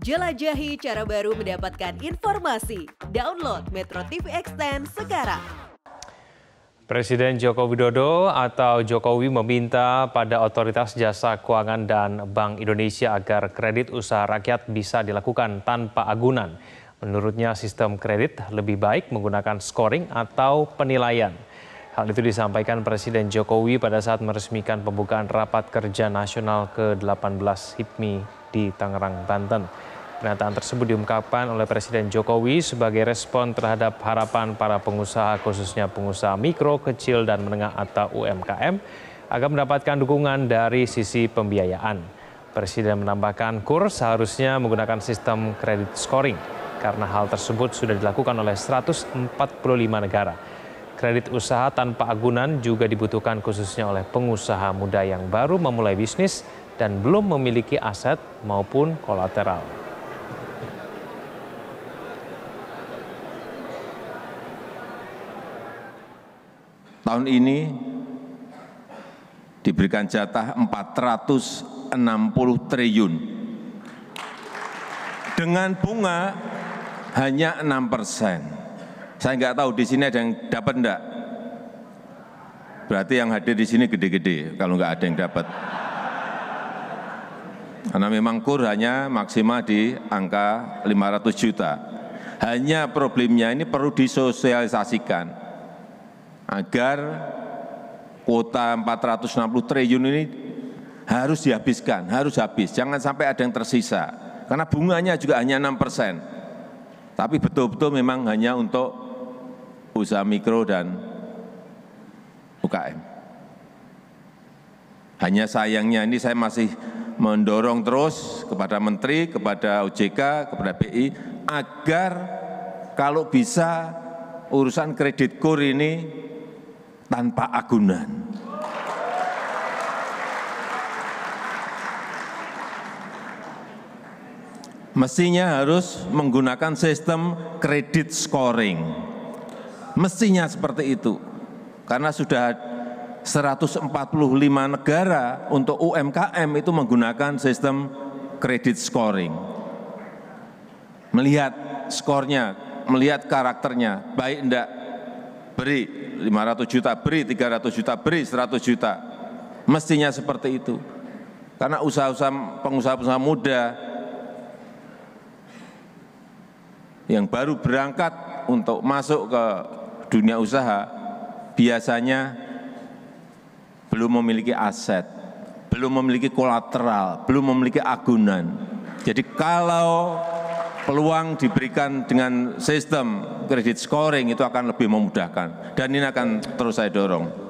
Jelajahi cara baru mendapatkan informasi. Download Metro TV Extend sekarang. Presiden Joko Widodo atau Jokowi meminta pada otoritas jasa keuangan dan Bank Indonesia agar kredit usaha rakyat bisa dilakukan tanpa agunan. Menurutnya sistem kredit lebih baik menggunakan scoring atau penilaian. Hal itu disampaikan Presiden Jokowi pada saat meresmikan pembukaan rapat kerja nasional ke-18 HIPMI di Tangerang, Banten. Pernyataan tersebut diungkapkan oleh Presiden Jokowi sebagai respon terhadap harapan para pengusaha khususnya pengusaha mikro, kecil, dan menengah atau UMKM agar mendapatkan dukungan dari sisi pembiayaan. Presiden menambahkan KUR seharusnya menggunakan sistem kredit scoring karena hal tersebut sudah dilakukan oleh 145 negara. Kredit usaha tanpa agunan juga dibutuhkan khususnya oleh pengusaha muda yang baru memulai bisnis dan belum memiliki aset maupun kolateral. tahun ini diberikan jatah 460 triliun dengan bunga hanya 6 persen. Saya nggak tahu di sini ada yang dapat enggak. Berarti yang hadir di sini gede-gede kalau nggak ada yang dapat. Karena memang kur hanya maksimal di angka 500 juta. Hanya problemnya ini perlu disosialisasikan agar kuota 460 triliun ini harus dihabiskan, harus habis. Jangan sampai ada yang tersisa. Karena bunganya juga hanya 6 persen. Tapi betul-betul memang hanya untuk usaha mikro dan UKM. Hanya sayangnya ini saya masih mendorong terus kepada Menteri, kepada OJK, kepada BI, agar kalau bisa urusan kredit kur ini tanpa agunan. Mestinya harus menggunakan sistem kredit scoring. Mestinya seperti itu. Karena sudah 145 negara untuk UMKM itu menggunakan sistem kredit scoring. Melihat skornya, melihat karakternya, baik enggak, beri 500 juta beri, 300 juta beri, 100 juta. Mestinya seperti itu. Karena usaha-usaha pengusaha-pengusaha muda yang baru berangkat untuk masuk ke dunia usaha biasanya belum memiliki aset, belum memiliki kolateral, belum memiliki agunan. Jadi kalau peluang diberikan dengan sistem kredit scoring itu akan lebih memudahkan dan ini akan terus saya dorong.